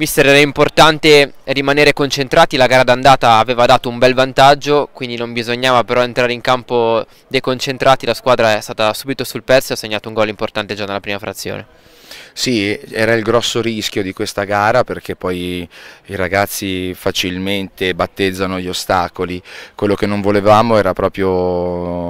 Mister era importante rimanere concentrati, la gara d'andata aveva dato un bel vantaggio, quindi non bisognava però entrare in campo deconcentrati, la squadra è stata subito sul pezzo e ha segnato un gol importante già nella prima frazione. Sì, era il grosso rischio di questa gara perché poi i ragazzi facilmente battezzano gli ostacoli, quello che non volevamo era proprio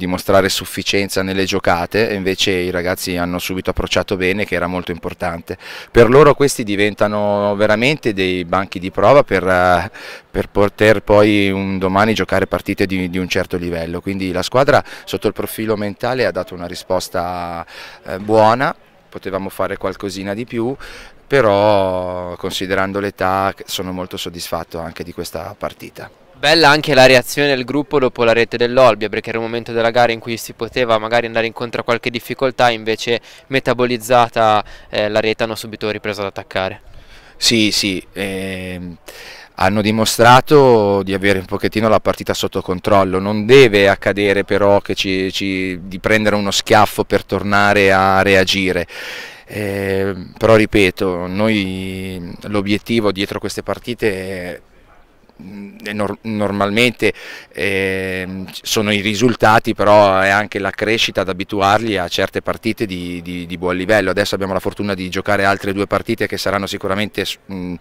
dimostrare sufficienza nelle giocate, invece i ragazzi hanno subito approcciato bene che era molto importante. Per loro questi diventano veramente dei banchi di prova per, eh, per poter poi un domani giocare partite di, di, un certo livello, quindi la squadra sotto il profilo mentale ha dato una risposta eh, buona, potevamo fare qualcosina di più, però considerando l'età sono molto soddisfatto anche di questa partita. Bella anche la reazione del gruppo dopo la rete dell'Olbia perché era un momento della gara in cui si poteva magari andare incontro a qualche difficoltà invece metabolizzata eh, la rete hanno subito ripreso ad attaccare. Sì, sì, ehm, hanno dimostrato di avere un pochettino la partita sotto controllo, non deve accadere però ci, ci, di prendere uno schiaffo per tornare a reagire. Eh, però ripeto, noi l'obiettivo dietro queste partite è Mm, normalmente eh, sono i risultati però è anche la crescita ad abituarli a certe partite di, di, di, buon livello adesso abbiamo la fortuna di giocare altre due partite che saranno sicuramente mh, mm,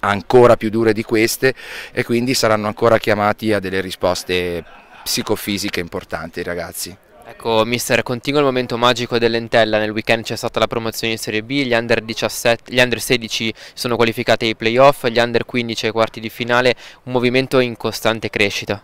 ancora più dure di queste e quindi saranno ancora chiamati a delle risposte psicofisiche importanti ragazzi Ecco, mister, continua il momento magico dell'Entella. Nel weekend c'è stata la promozione in Serie B, gli under, 17, gli under 16 sono qualificati ai playoff, gli under 15 ai quarti di finale, un movimento in costante crescita.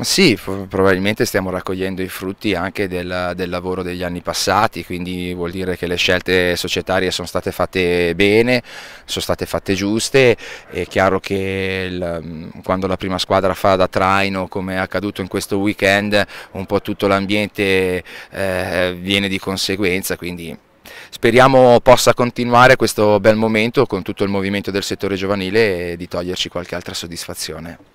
Sì, probabilmente stiamo raccogliendo i frutti anche del, del, lavoro degli anni passati, quindi vuol dire che le scelte societarie sono state fatte bene, sono state fatte giuste, è chiaro che il, quando la prima squadra fa da traino, come è accaduto in questo weekend, un po' tutto l'ambiente eh, viene di conseguenza, quindi speriamo possa continuare questo bel momento con tutto il movimento del settore giovanile e di toglierci qualche altra soddisfazione.